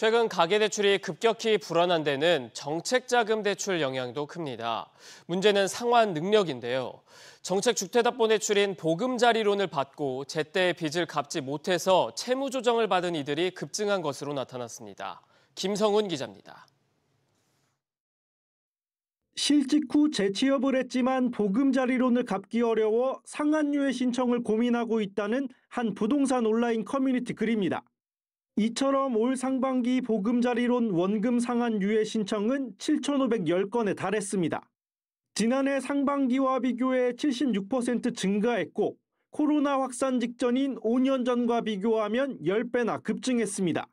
최근 가계대출이 급격히 불어난 데는 정책자금 대출 영향도 큽니다. 문제는 상환 능력인데요. 정책주택담보대출인 보금자리론을 받고 제때 빚을 갚지 못해서 채무조정을 받은 이들이 급증한 것으로 나타났습니다. 김성훈 기자입니다. 실직 후 재취업을 했지만 보금자리론을 갚기 어려워 상한류의 신청을 고민하고 있다는 한 부동산 온라인 커뮤니티 글입니다. 이처럼 올 상반기 보금자리론 원금 상한 유예 신청은 7,510건에 달했습니다. 지난해 상반기와 비교해 76% 증가했고 코로나 확산 직전인 5년 전과 비교하면 10배나 급증했습니다.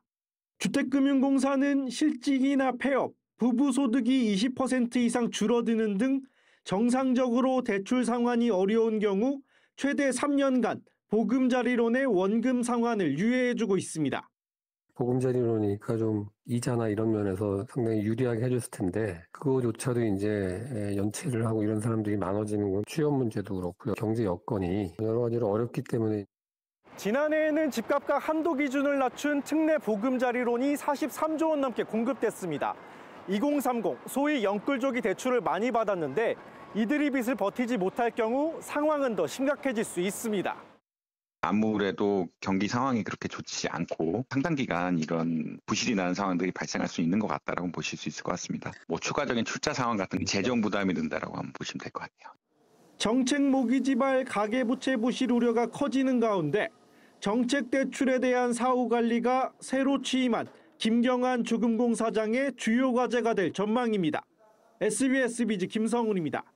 주택금융공사는 실직이나 폐업, 부부소득이 20% 이상 줄어드는 등 정상적으로 대출 상환이 어려운 경우 최대 3년간 보금자리론의 원금 상환을 유예해주고 있습니다. 보금자리론이니까 그러니까 좀 이자나 이런 면에서 상당히 유리하게 해줬을 텐데 그거조차도 이제 예, 연체를 하고 이런 사람들이 많아지는 건 취업 문제도 그렇고요. 경제 여건이 여러 가지로 어렵기 때문에 지난해에는 집값과 한도 기준을 낮춘 특례 보금자리론이 43조 원 넘게 공급됐습니다. 2030 소위 영끌족이 대출을 많이 받았는데 이들이 빚을 버티지 못할 경우 상황은 더 심각해질 수 있습니다. 아무래도 경기 상황이 그렇게 좋지 않고 상당 기간 이런 부실이 나는 상황들이 발생할 수 있는 것 같다라고 보실 수 있을 것 같습니다. 뭐 추가적인 출자 상황 같은 음. 재정 부담이 는다라고 한번 보시면 될 것 같아요. 정책 모기지발 가계부채 부실 우려가 커지는 가운데 정책 대출에 대한 사후 관리가 새로 취임한 김경환 주금공 사장의 주요 과제가 될 전망입니다. SBS 비즈 김성훈입니다.